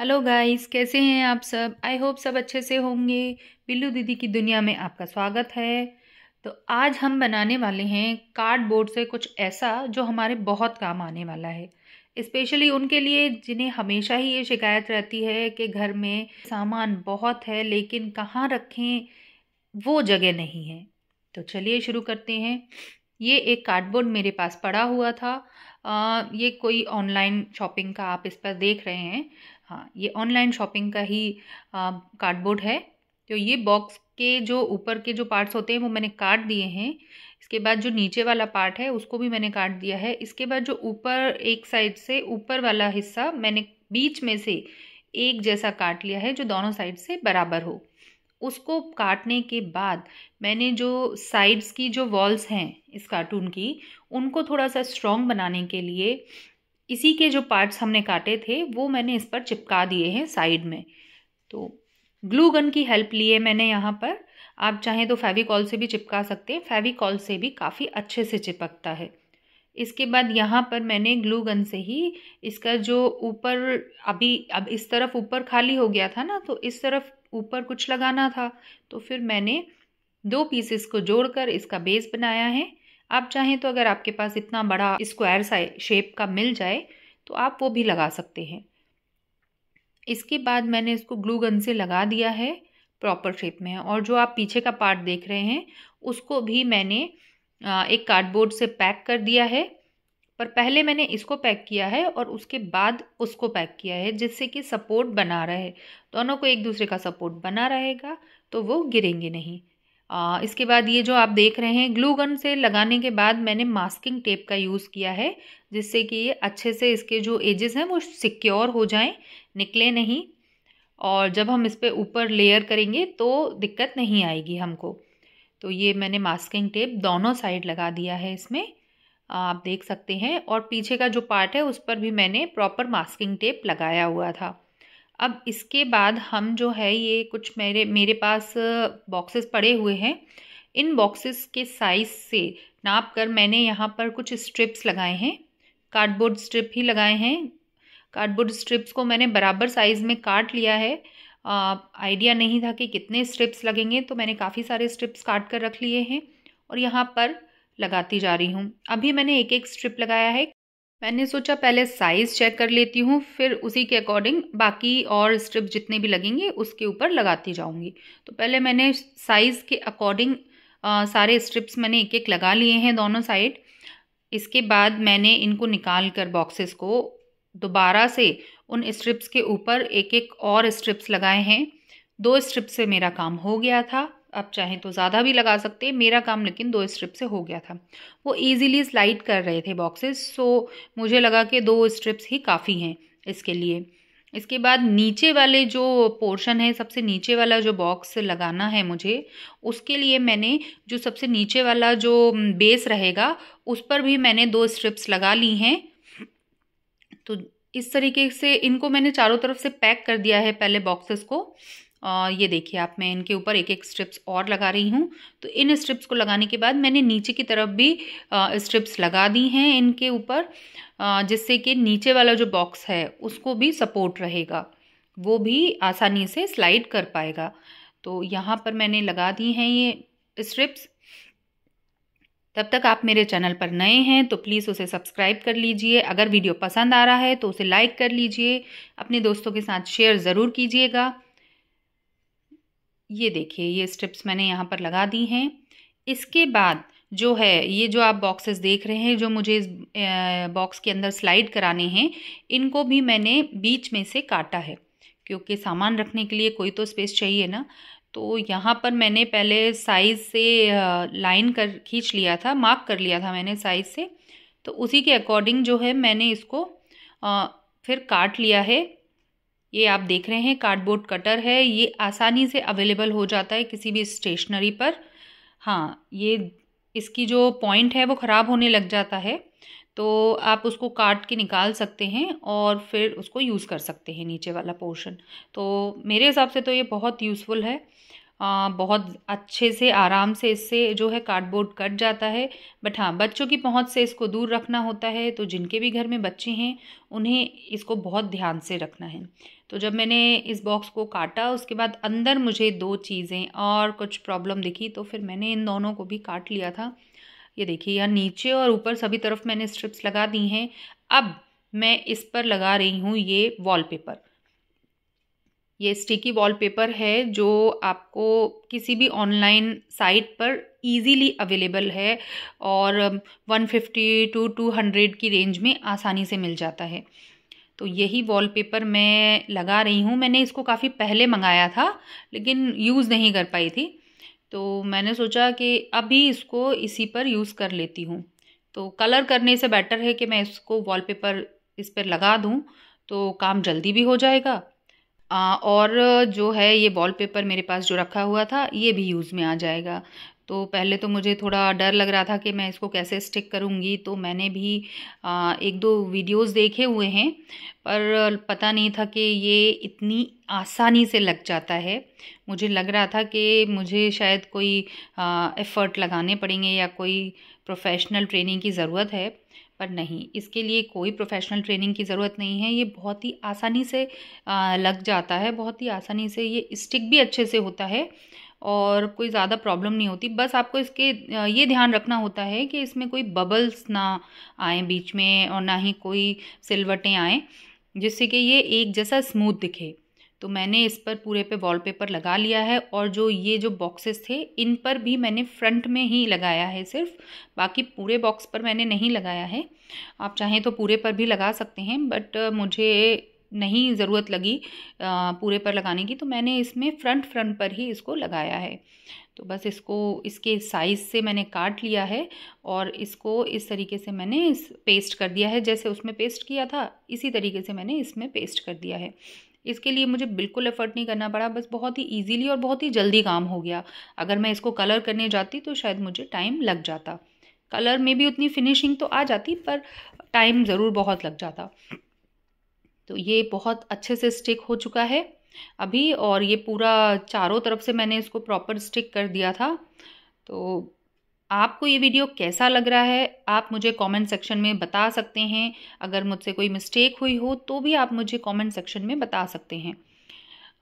hello guys कैसे हैं आप सब आई होप सब अच्छे से होंगे बिल्लू दीदी की दुनिया में आपका स्वागत है तो आज हम बनाने वाले हैं कार्डबोर्ड से कुछ ऐसा जो हमारे बहुत काम आने वाला है स्पेशली उनके लिए जिन्हें हमेशा ही ये शिकायत रहती है कि घर में सामान बहुत है लेकिन कहाँ रखें वो जगह नहीं है तो चलिए शुरू करते हैं ये एक कार्डबोर्ड मेरे पास पड़ा हुआ था आ, ये कोई ऑनलाइन शॉपिंग का आप इस पर देख रहे हैं हाँ ये ऑनलाइन शॉपिंग का ही कार्डबोर्ड है तो ये बॉक्स के जो ऊपर के जो पार्ट्स होते हैं वो मैंने काट दिए हैं इसके बाद जो नीचे वाला पार्ट है उसको भी मैंने काट दिया है इसके बाद जो ऊपर एक साइड से ऊपर वाला हिस्सा मैंने बीच में से एक जैसा काट लिया है जो दोनों साइड से बराबर हो उसको काटने के बाद मैंने जो साइड्स की जो वॉल्स हैं इस कार्टून की उनको थोड़ा सा स्ट्रॉन्ग बनाने के लिए इसी के जो पार्ट्स हमने काटे थे वो मैंने इस पर चिपका दिए हैं साइड में तो ग्लू गन की हेल्प लिए मैंने यहाँ पर आप चाहें तो फेविकॉल से भी चिपका सकते हैं फेविकॉल से भी काफ़ी अच्छे से चिपकता है इसके बाद यहाँ पर मैंने ग्लू गन से ही इसका जो ऊपर अभी अब इस तरफ ऊपर खाली हो गया था ना तो इस तरफ ऊपर कुछ लगाना था तो फिर मैंने दो पीसेस को जोड़कर इसका बेस बनाया है आप चाहें तो अगर आपके पास इतना बड़ा स्क्वायर साइज शेप का मिल जाए तो आप वो भी लगा सकते हैं इसके बाद मैंने इसको ग्लू गन से लगा दिया है प्रॉपर शेप में और जो आप पीछे का पार्ट देख रहे हैं उसको भी मैंने एक कार्डबोर्ड से पैक कर दिया है पर पहले मैंने इसको पैक किया है और उसके बाद उसको पैक किया है जिससे कि सपोर्ट बना रहे दोनों को एक दूसरे का सपोर्ट बना रहेगा तो वो गिरेंगे नहीं आ, इसके बाद ये जो आप देख रहे हैं ग्लू गन से लगाने के बाद मैंने मास्किंग टेप का यूज़ किया है जिससे कि ये अच्छे से इसके जो एजेस हैं वो सिक्योर हो जाएं निकले नहीं और जब हम इस पर ऊपर लेयर करेंगे तो दिक्कत नहीं आएगी हमको तो ये मैंने मास्किंग टेप दोनों साइड लगा दिया है इसमें आप देख सकते हैं और पीछे का जो पार्ट है उस पर भी मैंने प्रॉपर मास्किंग टेप लगाया हुआ था अब इसके बाद हम जो है ये कुछ मेरे मेरे पास बॉक्सेस पड़े हुए हैं इन बॉक्सेस के साइज़ से नाप कर मैंने यहाँ पर कुछ स्ट्रिप्स लगाए हैं कार्डबोर्ड स्ट्रिप ही लगाए हैं कार्डबोर्ड स्ट्रिप्स को मैंने बराबर साइज़ में काट लिया है आइडिया नहीं था कि कितने स्ट्रिप्स लगेंगे तो मैंने काफ़ी सारे स्ट्रिप्स काट कर रख लिए हैं और यहाँ पर लगाती जा रही हूँ अभी मैंने एक एक स्ट्रिप लगाया है मैंने सोचा पहले साइज़ चेक कर लेती हूँ फिर उसी के अकॉर्डिंग बाकी और स्ट्रिप जितने भी लगेंगे उसके ऊपर लगाती जाऊँगी तो पहले मैंने साइज़ के अकॉर्डिंग सारे स्ट्रिप्स मैंने एक एक लगा लिए हैं दोनों साइड इसके बाद मैंने इनको निकाल कर बॉक्सेस को दोबारा से उन स्ट्रिप्स के ऊपर एक एक और स्ट्रिप्स लगाए हैं दो स्ट्रिप से मेरा काम हो गया था आप चाहें तो ज़्यादा भी लगा सकते हैं मेरा काम लेकिन दो स्ट्रिप से हो गया था वो ईजिली स्लाइड कर रहे थे बॉक्सेस सो मुझे लगा कि दो स्ट्रिप्स ही काफ़ी हैं इसके लिए इसके बाद नीचे वाले जो पोर्शन है सबसे नीचे वाला जो बॉक्स लगाना है मुझे उसके लिए मैंने जो सबसे नीचे वाला जो बेस रहेगा उस पर भी मैंने दो स्ट्रिप्स लगा ली हैं तो इस तरीके से इनको मैंने चारों तरफ से पैक कर दिया है पहले बॉक्सेस को ये देखिए आप मैं इनके ऊपर एक एक स्ट्रिप्स और लगा रही हूँ तो इन स्ट्रिप्स को लगाने के बाद मैंने नीचे की तरफ भी स्ट्रिप्स लगा दी हैं इनके ऊपर जिससे कि नीचे वाला जो बॉक्स है उसको भी सपोर्ट रहेगा वो भी आसानी से स्लाइड कर पाएगा तो यहाँ पर मैंने लगा दी हैं ये स्ट्रिप्स तब तक आप मेरे चैनल पर नए हैं तो प्लीज़ उसे सब्सक्राइब कर लीजिए अगर वीडियो पसंद आ रहा है तो उसे लाइक कर लीजिए अपने दोस्तों के साथ शेयर ज़रूर कीजिएगा ये देखिए ये स्ट्रिप्स मैंने यहाँ पर लगा दी हैं इसके बाद जो है ये जो आप बॉक्सेस देख रहे हैं जो मुझे इस बॉक्स के अंदर स्लाइड कराने हैं इनको भी मैंने बीच में से काटा है क्योंकि सामान रखने के लिए कोई तो स्पेस चाहिए ना तो यहाँ पर मैंने पहले साइज़ से लाइन कर खींच लिया था मार्क कर लिया था मैंने साइज़ से तो उसी के अकॉर्डिंग जो है मैंने इसको आ, फिर काट लिया है ये आप देख रहे हैं कार्डबोर्ड कटर है ये आसानी से अवेलेबल हो जाता है किसी भी स्टेशनरी पर हाँ ये इसकी जो पॉइंट है वो ख़राब होने लग जाता है तो आप उसको काट के निकाल सकते हैं और फिर उसको यूज़ कर सकते हैं नीचे वाला पोर्शन तो मेरे हिसाब से तो ये बहुत यूज़फुल है बहुत अच्छे से आराम से इससे जो है कार्डबोर्ड कट जाता है बट हाँ बच्चों की पहुँच से इसको दूर रखना होता है तो जिनके भी घर में बच्चे हैं उन्हें इसको बहुत ध्यान से रखना है तो जब मैंने इस बॉक्स को काटा उसके बाद अंदर मुझे दो चीज़ें और कुछ प्रॉब्लम दिखी तो फिर मैंने इन दोनों को भी काट लिया था ये देखिए यहाँ नीचे और ऊपर सभी तरफ मैंने स्ट्रिप्स लगा दी हैं अब मैं इस पर लगा रही हूँ ये वॉलपेपर ये स्टिकी वॉलपेपर है जो आपको किसी भी ऑनलाइन साइट पर इजीली अवेलेबल है और 150 टू 200 की रेंज में आसानी से मिल जाता है तो यही वॉलपेपर मैं लगा रही हूँ मैंने इसको काफ़ी पहले मंगाया था लेकिन यूज़ नहीं कर पाई थी तो मैंने सोचा कि अभी इसको इसी पर यूज़ कर लेती हूँ तो कलर करने से बेटर है कि मैं इसको वॉलपेपर इस पर लगा दूँ तो काम जल्दी भी हो जाएगा और जो है ये वॉलपेपर मेरे पास जो रखा हुआ था ये भी यूज़ में आ जाएगा तो पहले तो मुझे थोड़ा डर लग रहा था कि मैं इसको कैसे स्टिक करूँगी तो मैंने भी एक दो वीडियोस देखे हुए हैं पर पता नहीं था कि ये इतनी आसानी से लग जाता है मुझे लग रहा था कि मुझे शायद कोई एफ़र्ट लगाने पड़ेंगे या कोई प्रोफेशनल ट्रेनिंग की ज़रूरत है पर नहीं इसके लिए कोई प्रोफेशनल ट्रेनिंग की ज़रूरत नहीं है ये बहुत ही आसानी से लग जाता है बहुत ही आसानी से ये स्टिक भी अच्छे से होता है और कोई ज़्यादा प्रॉब्लम नहीं होती बस आपको इसके ये ध्यान रखना होता है कि इसमें कोई बबल्स ना आए बीच में और ना ही कोई सिलवटें आएँ जिससे कि ये एक जैसा स्मूथ दिखे तो मैंने इस पर पूरे पे वॉलपेपर लगा लिया है और जो ये जो बॉक्सेस थे इन पर भी मैंने फ्रंट में ही लगाया है सिर्फ बाकी पूरे बॉक्स पर मैंने नहीं लगाया है आप चाहें तो पूरे पर भी लगा सकते हैं बट मुझे नहीं ज़रूरत लगी पूरे पर लगाने की तो मैंने इसमें फ्रंट फ्रंट पर ही इसको लगाया है तो बस इसको इसके साइज़ से मैंने काट लिया है और इसको इस तरीके से मैंने पेस्ट कर दिया है जैसे उसमें पेस्ट किया था इसी तरीके से मैंने इसमें पेस्ट कर दिया है इसके लिए मुझे बिल्कुल एफर्ट नहीं करना पड़ा बस बहुत ही ईजीली और बहुत ही जल्दी काम हो गया अगर मैं इसको कलर करने जाती तो शायद मुझे टाइम लग जाता कलर में भी उतनी फिनिशिंग तो आ जाती पर टाइम ज़रूर बहुत लग जाता तो ये बहुत अच्छे से स्टिक हो चुका है अभी और ये पूरा चारों तरफ से मैंने इसको प्रॉपर स्टिक कर दिया था तो आपको ये वीडियो कैसा लग रहा है आप मुझे कमेंट सेक्शन में बता सकते हैं अगर मुझसे कोई मिस्टेक हुई हो तो भी आप मुझे कमेंट सेक्शन में बता सकते हैं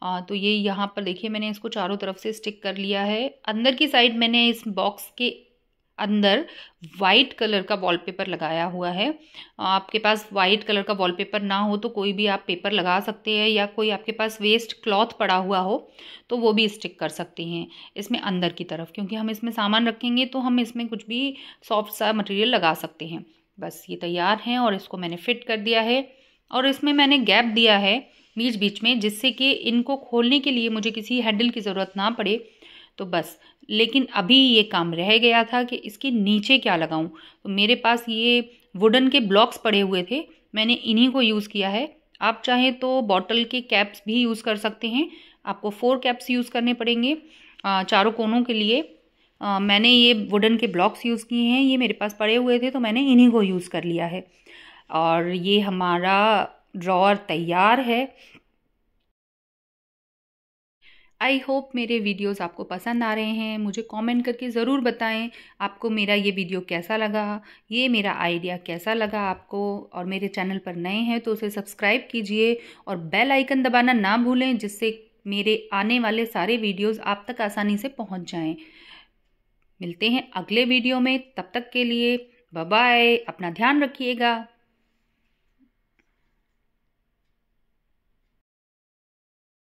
आ, तो ये यहाँ पर देखिए मैंने इसको चारों तरफ से स्टिक कर लिया है अंदर की साइड मैंने इस बॉक्स के अंदर वाइट कलर का वॉलपेपर लगाया हुआ है आपके पास वाइट कलर का वॉलपेपर ना हो तो कोई भी आप पेपर लगा सकते हैं या कोई आपके पास वेस्ट क्लॉथ पड़ा हुआ हो तो वो भी स्टिक कर सकते हैं इसमें अंदर की तरफ क्योंकि हम इसमें सामान रखेंगे तो हम इसमें कुछ भी सॉफ्ट सा मटेरियल लगा सकते हैं बस ये तैयार हैं और इसको मैंने फिट कर दिया है और इसमें मैंने गैप दिया है बीच बीच में जिससे कि इनको खोलने के लिए मुझे किसी हैंडल की ज़रूरत ना पड़े तो बस लेकिन अभी ये काम रह गया था कि इसके नीचे क्या लगाऊं तो मेरे पास ये वुडन के ब्लॉक्स पड़े हुए थे मैंने इन्हीं को यूज़ किया है आप चाहें तो बॉटल के कैप्स भी यूज़ कर सकते हैं आपको फोर कैप्स यूज़ करने पड़ेंगे चारों कोनों के लिए आ, मैंने ये वुडन के ब्लॉक्स यूज़ किए हैं ये मेरे पास पड़े हुए थे तो मैंने इन्हीं को यूज़ कर लिया है और ये हमारा ड्रॉर तैयार है आई होप मेरे वीडियोस आपको पसंद आ रहे हैं मुझे कमेंट करके ज़रूर बताएं आपको मेरा ये वीडियो कैसा लगा ये मेरा आइडिया कैसा लगा आपको और मेरे चैनल पर नए हैं तो उसे सब्सक्राइब कीजिए और बेल आइकन दबाना ना भूलें जिससे मेरे आने वाले सारे वीडियोस आप तक आसानी से पहुंच जाएं मिलते हैं अगले वीडियो में तब तक के लिए बाय अपना ध्यान रखिएगा